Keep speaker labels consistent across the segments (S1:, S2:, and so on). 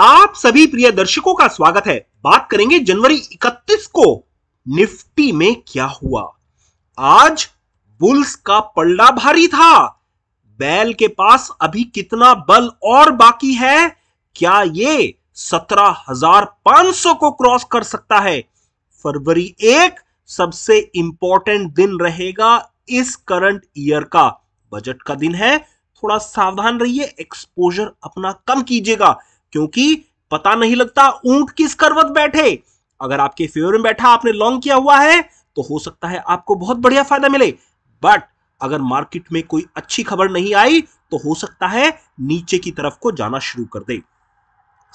S1: आप सभी प्रिय दर्शकों का स्वागत है बात करेंगे जनवरी 31 को निफ्टी में क्या हुआ आज बुल्स का पलड़ा भारी था बैल के पास अभी कितना बल और बाकी है क्या ये 17,500 को क्रॉस कर सकता है फरवरी एक सबसे इंपॉर्टेंट दिन रहेगा इस करंट ईयर का बजट का दिन है थोड़ा सावधान रहिए एक्सपोजर अपना कम कीजिएगा क्योंकि पता नहीं लगता ऊंट किस करवत बैठे अगर आपके फेवर में बैठा आपने लॉन्ग किया हुआ है तो हो सकता है आपको बहुत बढ़िया फायदा मिले बट अगर मार्केट में कोई अच्छी खबर नहीं आई तो हो सकता है नीचे की तरफ को जाना शुरू कर दे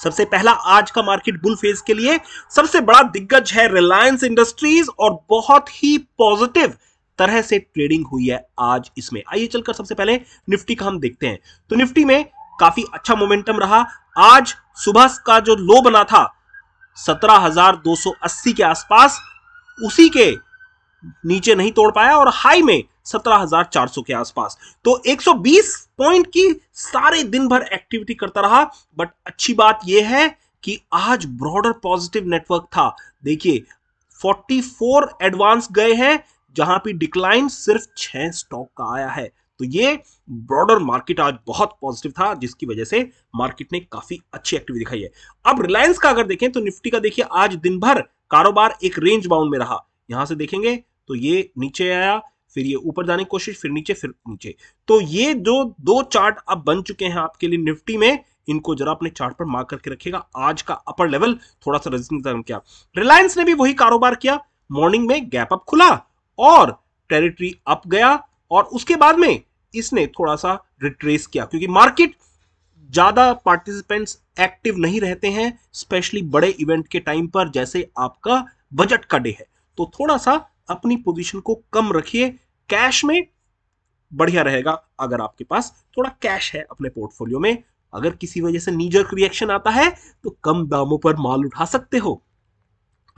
S1: सबसे पहला आज का मार्केट बुल फेज के लिए सबसे बड़ा दिग्गज है रिलायंस इंडस्ट्रीज और बहुत ही पॉजिटिव तरह से ट्रेडिंग हुई है आज इसमें आइए चलकर सबसे पहले निफ्टी का हम देखते हैं तो निफ्टी में काफी अच्छा मोमेंटम रहा आज सुबह का जो लो बना था 17,280 के आसपास उसी के नीचे नहीं तोड़ पाया और हाई में 17,400 के आसपास तो 120 पॉइंट की सारे दिन भर एक्टिविटी करता रहा बट अच्छी बात यह है कि आज ब्रॉडर पॉजिटिव नेटवर्क था देखिए 44 एडवांस गए हैं जहां पर डिक्लाइन सिर्फ छह स्टॉक का आया है तो ये ब्रॉडर मार्केट आज बहुत पॉजिटिव था जिसकी वजह से मार्केट ने काफी अच्छी एक्टिविटी दिखाई है अब रिलायंस का अगर देखें तो निफ्टी का देखिए आज दिन भर कारोबार एक रेंज बाउंड में रहा यहां से देखेंगे तो ये नीचे आया फिर ये ऊपर जाने की कोशिश फिर नीचे फिर नीचे तो ये जो दो चार्ट अब बन चुके हैं आपके लिए निफ्टी में इनको जरा अपने चार्ट पर मार्क करके रखेगा आज का अपर लेवल थोड़ा सा रजिस्टेंस किया रिलायंस ने भी वही कारोबार किया मॉर्निंग में गैप अप खुला और टेरिटरी अप गया और उसके बाद में इसने थोड़ा सा रिट्रेस किया क्योंकि मार्केट ज़्यादा पार्टिसिपेंट्स एक्टिव नहीं रहते हैं स्पेशली बड़े इवेंट के टाइम पर जैसे आपका बजट का डे है तो थोड़ा सा अपनी पोजीशन को कम रखिए कैश में बढ़िया रहेगा अगर आपके पास थोड़ा कैश है अपने पोर्टफोलियो में अगर किसी वजह से नीजर रिएक्शन आता है तो कम दामों पर माल उठा सकते हो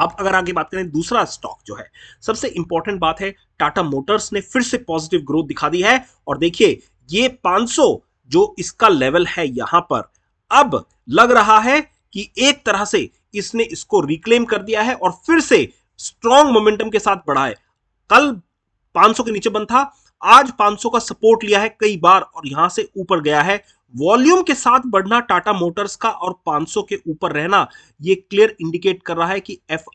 S1: अब अगर आगे बात करें दूसरा स्टॉक जो है सबसे इंपॉर्टेंट बात है टाटा मोटर्स ने फिर से पॉजिटिव ग्रोथ दिखा दी है और देखिए ये 500 जो इसका लेवल है यहां पर अब लग रहा है कि एक तरह से इसने इसको रिक्लेम कर दिया है और फिर से स्ट्रॉन्ग मोमेंटम के साथ बढ़ा है कल 500 के नीचे बंद था आज 500 का सपोर्ट लिया है कई बार और यहां से ऊपर गया है वॉल्यूम के साथ बढ़ना टाटा मोटर्स का और 500 के ऊपर रहना ये क्लियर इंडिकेट कर रहा है कि एफ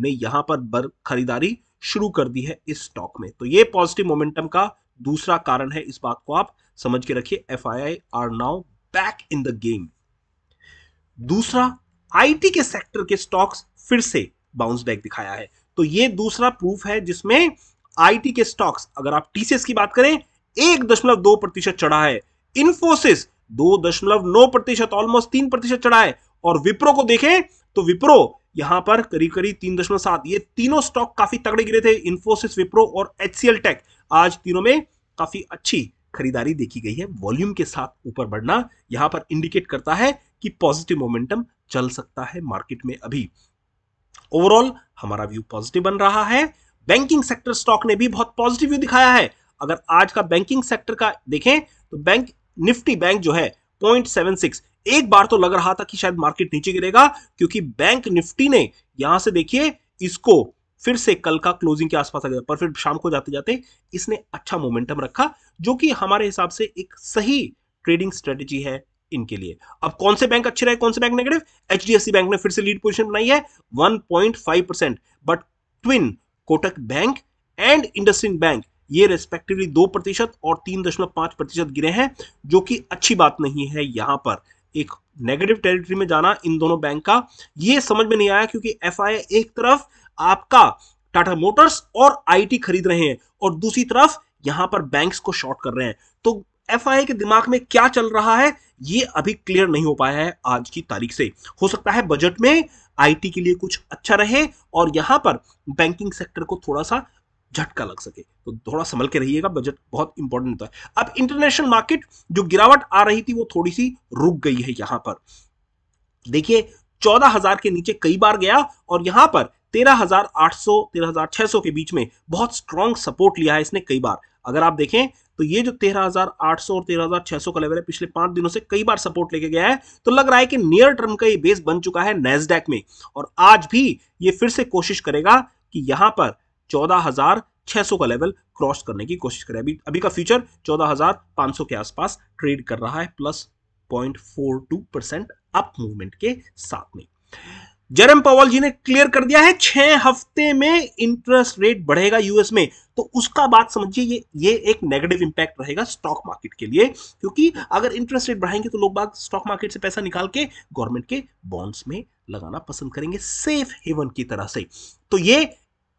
S1: ने यहां पर खरीदारी शुरू कर दी है इस स्टॉक में तो ये पॉजिटिव मोमेंटम का दूसरा कारण है इस बात को आप समझ के रखिए F R now back in the game दूसरा आईटी के सेक्टर के स्टॉक्स फिर से बाउंस बैक दिखाया है तो ये दूसरा प्रूफ है जिसमें आईटी के स्टॉक्स अगर आप टीसीएस की बात करें एक दशमलव दो प्रतिशत चढ़ा है इन्फोसिस दो दशमलव नौ प्रतिशत ऑलमोस्ट तीन प्रतिशत चढ़ा है और विप्रो को देखें तो विप्रो यहां पर करीब करीब तीन दशमलव सात ये तीनों स्टॉक काफी तगड़े गिरे थे इन्फोसिस विप्रो और एच टेक आज तीनों में काफी अच्छी खरीदारी देखी गई है वॉल्यूम के साथ ऊपर बढ़ना यहां पर इंडिकेट करता है कि पॉजिटिव मोमेंटम चल सकता है मार्केट में अभी ओवरऑल हमारा व्यू पॉजिटिव बन रहा है बैंकिंग सेक्टर स्टॉक ने भी बहुत पॉजिटिव व्यू दिखाया है अगर आज का बैंकिंग सेक्टर का देखें तो बैंक निफ्टी बैंक जो है 0.76 एक बार तो लग रहा था कि शायद मार्केट नीचे गिरेगा क्योंकि बैंक निफ्टी ने यहां से देखिए इसको फिर से कल का क्लोजिंग के आसपास आ गया पर फिर शाम को जाते जाते इसने अच्छा मोमेंटम रखा जो कि हमारे हिसाब से एक सही ट्रेडिंग स्ट्रेटेजी है इनके लिए अब कौन से बैंक अच्छे रहे कौन से बैंक नेगेटिव एच बैंक ने फिर से लीड पोजिशन बनाई है वन बट ट्विन Kotak bank and IndusInd bank ये रेस्पेक्टिवली दो प्रतिशत और तीन दशमलव पांच प्रतिशत गिरे हैं जो कि अच्छी बात नहीं है यहाँ पर एक नेगेटिव टेरिटरी में जाना इन दोनों बैंक का ये समझ में नहीं आया क्योंकि एफ एक तरफ आपका टाटा मोटर्स और आईटी खरीद रहे हैं और दूसरी तरफ यहां पर बैंक्स को शॉर्ट कर रहे हैं तो एफ के दिमाग में क्या चल रहा है ये अभी क्लियर नहीं हो पाया है आज की तारीख से हो सकता है बजट में आईटी के लिए कुछ अच्छा रहे और यहां पर बैंकिंग सेक्टर को थोड़ा सा झटका लग सके तो थोड़ा संभल के रहिएगा बजट बहुत इंपॉर्टेंट होता है अब इंटरनेशनल मार्केट जो गिरावट आ रही थी वो थोड़ी सी रुक गई है यहां पर देखिए चौदह हजार के नीचे कई बार गया और यहां पर तेरह हजार आठ सौ तेरह हजार छह सौ के बीच में बहुत स्ट्रांग सपोर्ट लिया है इसने कई बार अगर आप देखें तो ये जो तेरह हजार आठ सौ और तेरह हजार छह सौ का लेवल है पिछले पांच दिनों से कई बार सपोर्ट लेके गया है तो लग रहा है कि नियर टर्म का ये बेस बन चुका है नेसडेक में और आज भी ये फिर से कोशिश करेगा कि यहां पर चौदह हज़ार सौ का लेवल क्रॉस करने की कोशिश करें अभी अभी का फ्यूचर चौदह हज़ार सौ के आसपास ट्रेड कर रहा है plus point four two percent up movement के साथ में जेरम पवाल जी ने क्लियर कर दिया है छह हफ्ते में इंटरेस्ट रेट बढ़ेगा यूएस में तो उसका बात समझिए ये ये एक नेगेटिव इंपैक्ट रहेगा स्टॉक मार्केट के लिए क्योंकि अगर इंटरेस्ट रेट बढ़ाएंगे तो लोग बाग स्टॉक मार्केट से पैसा निकाल के गवर्नमेंट के बॉन्ड्स में लगाना पसंद करेंगे सेफ हेवन की तरह से तो ये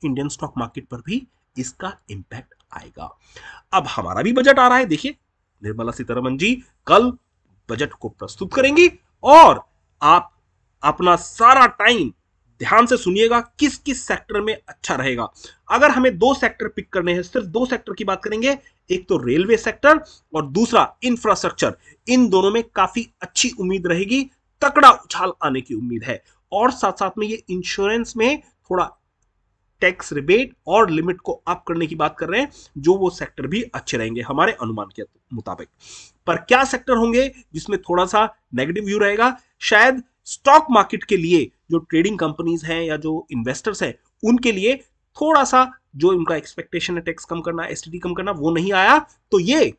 S1: इंडियन स्टॉक मार्केट पर भी इसका इंपैक्ट आएगा अब हमारा भी बजट आ रहा है देखिए निर्मला सीतारमन जी कल बजट को प्रस्तुत करेंगी और आप अपना सारा टाइम ध्यान से सुनिएगा किस किस सेक्टर में अच्छा रहेगा अगर हमें दो सेक्टर पिक करने हैं सिर्फ दो सेक्टर की बात करेंगे एक तो रेलवे सेक्टर और दूसरा इंफ्रास्ट्रक्चर इन दोनों में काफी अच्छी उम्मीद रहेगी तकड़ा उछाल आने की उम्मीद है और साथ साथ में ये इंश्योरेंस में थोड़ा टैक्स रिबेट और लिमिट को अप करने की बात कर रहे हैं जो वो सेक्टर भी अच्छे रहेंगे हमारे अनुमान के मुताबिक पर क्या सेक्टर होंगे जिसमें थोड़ा सा नेगेटिव व्यू रहेगा शायद स्टॉक मार्केट के लिए जो ट्रेडिंग कंपनीज हैं या जो इन्वेस्टर्स हैं उनके लिए थोड़ा सा जो उनका एक्सपेक्टेशन है टैक्स कम करना एस कम करना वो नहीं आया तो ये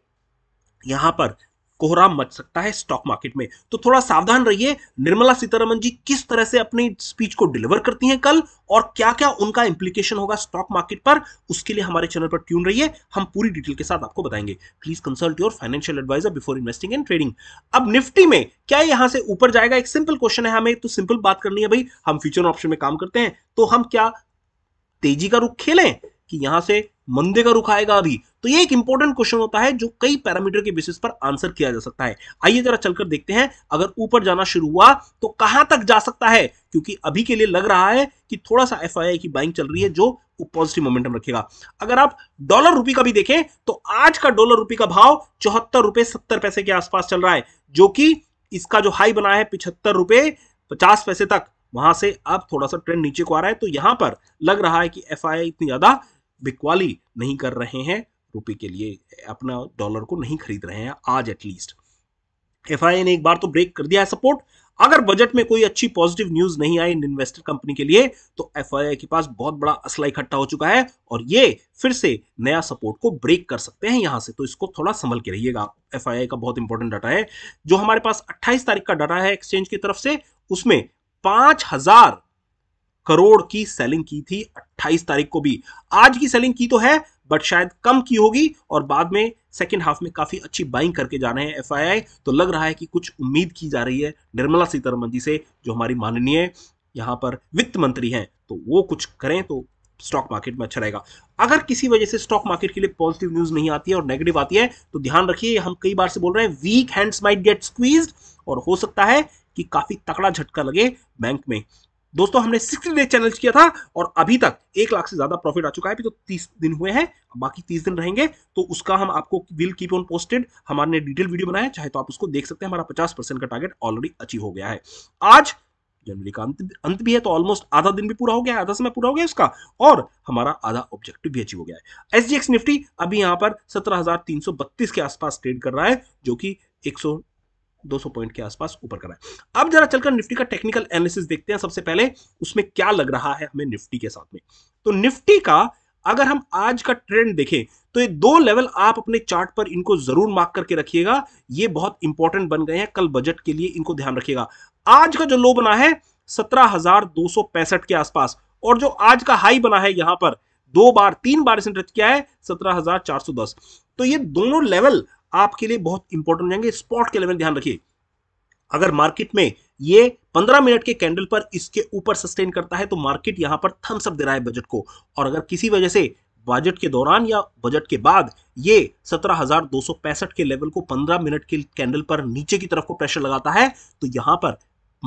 S1: यहां पर कोहराम मच सकता है स्टॉक मार्केट में तो थोड़ा सावधान रहिए निर्मला सीतारमन जी किस तरह से अपनी स्पीच को डिलीवर करती हैं कल और क्या क्या उनका इंप्लीकेशन होगा स्टॉक मार्केट पर उसके लिए हमारे चैनल पर ट्यून रहिए हम पूरी डिटेल के साथ आपको बताएंगे please consult your financial advisor before investing and trading अब निफ्टी में क्या यहां से ऊपर जाएगा एक सिंपल क्वेश्चन है हमें तो सिंपल बात करनी है भाई हम फ्यूचर ऑप्शन में काम करते हैं तो हम क्या तेजी का रुख खेलें कि यहां से मंदे का रुख आएगा अभी तो ये एक इंपॉर्टेंट क्वेश्चन होता है जो कई पैरामीटर के बेसिस पर आंसर किया जा सकता है आइए जरा चलकर देखते हैं अगर ऊपर जाना शुरू हुआ तो कहां तक जा सकता है क्योंकि अभी के लिए लग रहा है कि थोड़ा सा एफ की बाइंग चल रही है जो पॉजिटिव मोमेंटम रखेगा अगर आप डॉलर रुपी का भी देखें तो आज का डॉलर रुपी का भाव चौहत्तर रुपए सत्तर पैसे के आसपास चल रहा है जो कि इसका जो हाई बना है पिछहत्तर रुपए पचास पैसे तक वहां से अब थोड़ा सा ट्रेंड नीचे को आ रहा है तो यहां पर लग रहा है कि एफ इतनी ज्यादा बिकवाली नहीं कर रहे हैं रुपए के लिए अपना डॉलर को नहीं खरीद रहे हैं आज एटलीस्ट एफ ने एक बार तो ब्रेक कर दिया है सपोर्ट अगर बजट में कोई अच्छी पॉजिटिव न्यूज नहीं आई इन्वेस्टर कंपनी के लिए तो एफ के पास बहुत बड़ा असला इकट्ठा हो चुका है और ये फिर से नया सपोर्ट को ब्रेक कर सकते हैं यहां से तो इसको थोड़ा संभल के रहिएगा एफ का बहुत इंपॉर्टेंट डाटा है जो हमारे पास 28 तारीख का डाटा है एक्सचेंज की तरफ से उसमें पांच हजार करोड़ की सेलिंग की थी 28 तारीख को भी आज की सेलिंग की तो है बट शायद कम की होगी और बाद में सेकेंड हाफ में काफ़ी अच्छी बाइंग करके जा रहे हैं एफ तो लग रहा है कि कुछ उम्मीद की जा रही है निर्मला सीतारमन जी से जो हमारी माननीय यहाँ पर वित्त मंत्री हैं तो वो कुछ करें तो स्टॉक मार्केट में अच्छा रहेगा अगर किसी वजह से स्टॉक मार्केट के लिए पॉजिटिव न्यूज नहीं आती है और नेगेटिव आती है तो ध्यान रखिए हम कई बार से बोल रहे हैं weak hands might get squeezed और हो सकता है कि काफी तकड़ा झटका लगे बैंक में दोस्तों हमने सिक्सटी डे चैलेंज किया था और अभी तक एक लाख से ज्यादा प्रॉफिट आ चुका है अभी तो तीस दिन हुए हैं बाकी तीस दिन रहेंगे तो उसका हम आपको विल कीप ऑन पोस्टेड हमारे डिटेल वीडियो बनाया चाहे तो आप उसको देख सकते हैं हमारा पचास परसेंट का टारगेट ऑलरेडी अचीव हो गया है आज जनवरी का अंत अंत भी है तो ऑलमोस्ट आधा दिन भी पूरा हो गया आधा समय पूरा हो गया उसका और हमारा आधा ऑब्जेक्टिव भी अचीव हो गया है एस निफ्टी अभी यहाँ पर सत्रह के आसपास ट्रेड कर रहा है जो कि एक 200 पॉइंट के आसपास ऊपर करा है अब जरा चलकर निफ्टी का टेक्निकल एनालिसिस देखते हैं सबसे पहले उसमें क्या लग रहा है हमें निफ्टी के साथ में तो निफ्टी का अगर हम आज का ट्रेंड देखें तो ये दो लेवल आप अपने चार्ट पर इनको जरूर मार्क करके रखिएगा ये बहुत इंपॉर्टेंट बन गए हैं कल बजट के लिए इनको ध्यान रखिएगा आज का जो लो बना है सत्रह के आसपास और जो आज का हाई बना है यहां पर दो बार तीन बार इसने टच किया है 17,410 तो ये दोनों लेवल आपके लिए बहुत इंपॉर्टेंट जाएंगे स्पॉट के लेवल ध्यान रखिए अगर मार्केट में ये 15 मिनट के कैंडल पर इसके ऊपर सस्टेन करता है तो मार्केट यहां पर थम्सअप दे रहा है बजट को और अगर किसी वजह से बजट के दौरान या बजट के बाद ये 17,265 के लेवल को 15 मिनट के कैंडल पर नीचे की तरफ को प्रेशर लगाता है तो यहां पर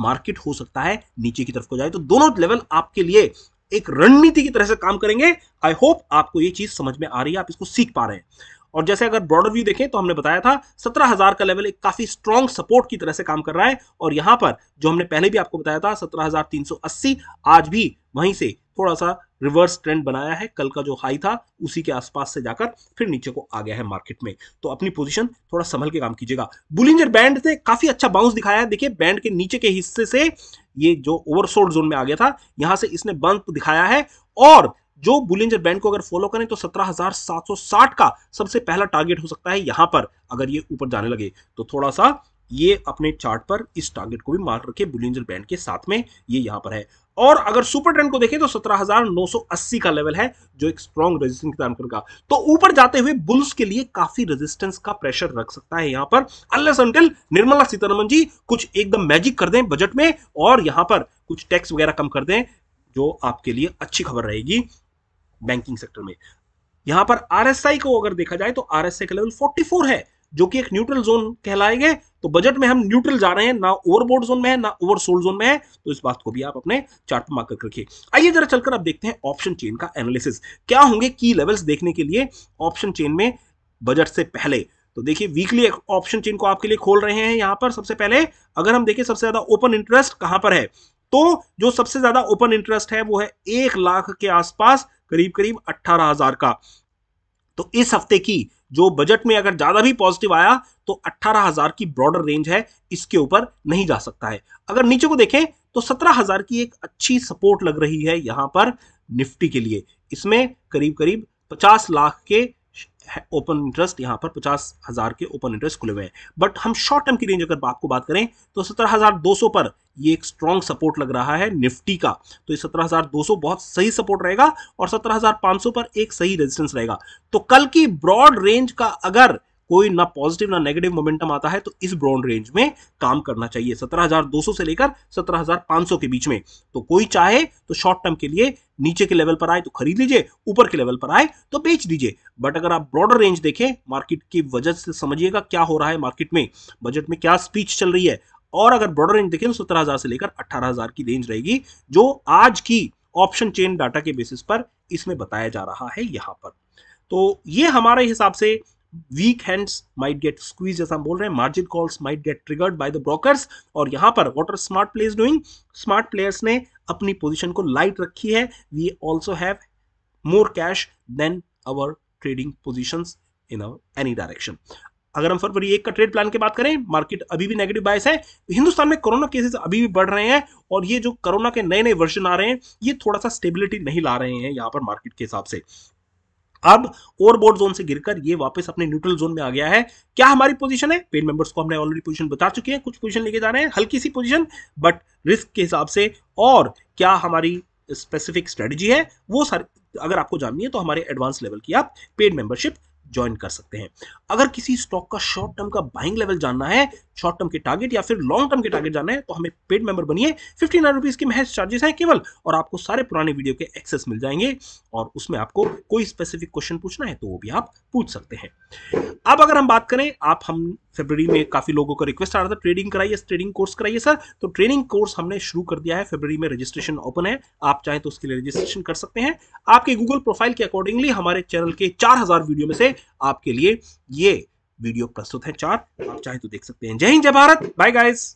S1: मार्केट हो सकता है नीचे की तरफ को जाए तो दोनों लेवल आपके लिए एक रणनीति की तरह से काम करेंगे आई होप आपको ये चीज समझ में आ रही है आप इसको सीख पा रहे हैं और जैसे अगर ब्रॉडर व्यू देखें तो हमने बताया था सत्रह हजार का लेवल एक काफी स्ट्रॉन्ग सपोर्ट की तरह से काम कर रहा है और यहाँ पर जो हमने पहले भी आपको बताया था सत्रह हजार तीन सौ अस्सी आज भी वहीं से थोड़ा सा रिवर्स ट्रेंड बनाया है कल का जो हाई था उसी के आसपास से जाकर फिर नीचे को आ गया है मार्केट में तो अपनी पोजीशन थोड़ा संभल के काम कीजिएगा बुलिंजर बैंड से काफी अच्छा बाउंस दिखाया है देखिए बैंड के नीचे के हिस्से से ये जो ओवरसोल्ड जोन में आ गया था यहां से इसने बंप दिखाया है और जो बुलेंजर बैंड को अगर फॉलो करें तो 17,760 का सबसे पहला टारगेट हो सकता है यहां पर अगर ये ऊपर जाने लगे तो थोड़ा सा ये अपने चार्ट पर इस टारगेट को भी मार्क रखे बुलेंजर बैंड के साथ में ये यहां पर है और अगर सुपर ट्रेंड को देखें तो 17,980 का लेवल है जो एक स्ट्रॉन्ग रेजिस्टेंस प्रदान करेगा तो ऊपर जाते हुए बुल्स के लिए काफी रेजिस्टेंस का प्रेशर रख सकता है यहां पर अनलेस अंटिल निर्मला सीतारमन जी कुछ एकदम मैजिक कर दें बजट में और यहां पर कुछ टैक्स वगैरह कम कर दें जो आपके लिए अच्छी खबर रहेगी बैंकिंग सेक्टर में यहां पर आरएसआई को अगर देखा जाए तो आरएसआई का लेवल 44 है जो कि एक न्यूट्रल जोन कहलाएंगे तो बजट में हम न्यूट्रल जा रहे हैं ना ओवरबोर्ड जोन में है ना ओवरसोल्ड जोन में है तो इस बात को भी आप अपने चार्ट पर मार्क रखिए आइए जरा चलकर आप देखते हैं ऑप्शन चेन का एनालिसिस क्या होंगे की लेवल्स देखने के लिए ऑप्शन चेन में बजट से पहले तो देखिए वीकली ऑप्शन चेन को आपके लिए खोल रहे हैं यहां पर सबसे पहले अगर हम देखें सबसे ज्यादा ओपन इंटरेस्ट कहां पर है तो जो सबसे ज्यादा ओपन इंटरेस्ट है वो है एक लाख के आसपास करीब करीब अट्ठारह हजार का तो इस हफ्ते की जो बजट में अगर ज्यादा भी पॉजिटिव आया तो अट्ठारह हजार की ब्रॉडर रेंज है इसके ऊपर नहीं जा सकता है अगर नीचे को देखें तो सत्रह हजार की एक अच्छी सपोर्ट लग रही है यहां पर निफ्टी के लिए इसमें करीब करीब पचास लाख के ओपन इंटरेस्ट यहाँ पर पचास हज़ार के ओपन इंटरेस्ट खुले हुए हैं बट हम शॉर्ट टर्म की रेंज अगर आपको बात करें तो सत्रह हज़ार दो सौ पर ये एक स्ट्रॉन्ग सपोर्ट लग रहा है निफ्टी का तो ये सौ बहुत सही सपोर्ट रहेगा और सत्रह हजार सौ पर एक सही रेजिस्टेंस रहेगा तो कल की ब्रॉड रेंज का अगर कोई ना पॉजिटिव ना नेगेटिव मोमेंटम आता है तो इस ब्रॉड रेंज में काम करना चाहिए 17,200 से लेकर 17,500 के बीच में तो कोई चाहे तो शॉर्ट टर्म के लिए नीचे के लेवल पर आए तो खरीद लीजिए ऊपर के लेवल पर आए तो बेच दीजिए बट अगर आप ब्रॉडर रेंज देखें मार्केट की वजह से समझिएगा क्या हो रहा है मार्केट में बजट में क्या स्पीच चल रही है और अगर ब्रॉडर रेंज देखें तो सत्रह हजार से लेकर अट्ठारह हजार की रेंज रहेगी जो आज की ऑप्शन चेन डाटा के बेसिस पर इसमें बताया जा रहा है यहां पर तो ये हमारे हिसाब से weak hands might get squeeze जैसा हम बोल रहे हैं margin calls might get triggered by the brokers और यहां पर what are smart players doing smart players ने अपनी पोजिशन को लाइट रखी है we also have more cash than our trading position in our any direction अगर हम फरवरी एक का ट्रेड प्लान की बात करें मार्केट अभी भी नेगेटिव बायस है हिंदुस्तान में कोरोना केसेस अभी भी बढ़ रहे हैं और ये जो कोरोना के नए नए वर्जन आ रहे हैं ये थोड़ा सा स्टेबिलिटी नहीं ला रहे हैं यहाँ पर मार्केट के हिसाब से अब ओवरबोर्ड जोन से गिरकर ये वापस अपने न्यूट्रल जोन में आ गया है क्या हमारी पोजीशन है पेन मेंबर्स को हमने ऑलरेडी पोजीशन बता चुके हैं कुछ पोजीशन लेके जा रहे हैं हल्की सी पोजीशन बट रिस्क के हिसाब से और क्या हमारी स्पेसिफिक स्ट्रेटजी है वो सारी अगर आपको जाननी है तो हमारे एडवांस लेवल की आप पेड मेंबरशिप ज्वाइन कर सकते हैं अगर किसी स्टॉक का शॉर्ट टर्म का बाइंग लेवल जानना है शॉर्ट टर्म के टारगेट या फिर लॉन्ग टर्म के टारगेट जानना है तो हमें पेड मेंबर बनिए फिफ्टी नाइन रुपीज़ के महज चार्जेस हैं केवल और आपको सारे पुराने वीडियो के एक्सेस मिल जाएंगे और उसमें आपको कोई स्पेसिफिक क्वेश्चन पूछना है तो वो भी आप पूछ सकते हैं अब अगर हम बात करें आप हम फेबर में काफ़ी लोगों का रिक्वेस्ट आ रहा था ट्रेडिंग कराइए ट्रेडिंग कोर्स कराइए सर तो ट्रेडिंग कोर्स हमने शुरू कर दिया है फेब्रवरी में रजिस्ट्रेशन ओपन है आप चाहें तो उसके लिए रजिस्ट्रेशन कर सकते हैं आपके गूगल प्रोफाइल के अकॉर्डिंगली हमारे चैनल के चार वीडियो में से आपके लिए ये वीडियो प्रस्तुत है चार आप चाहे तो देख सकते हैं जय हिंद जय भारत बाय गाइस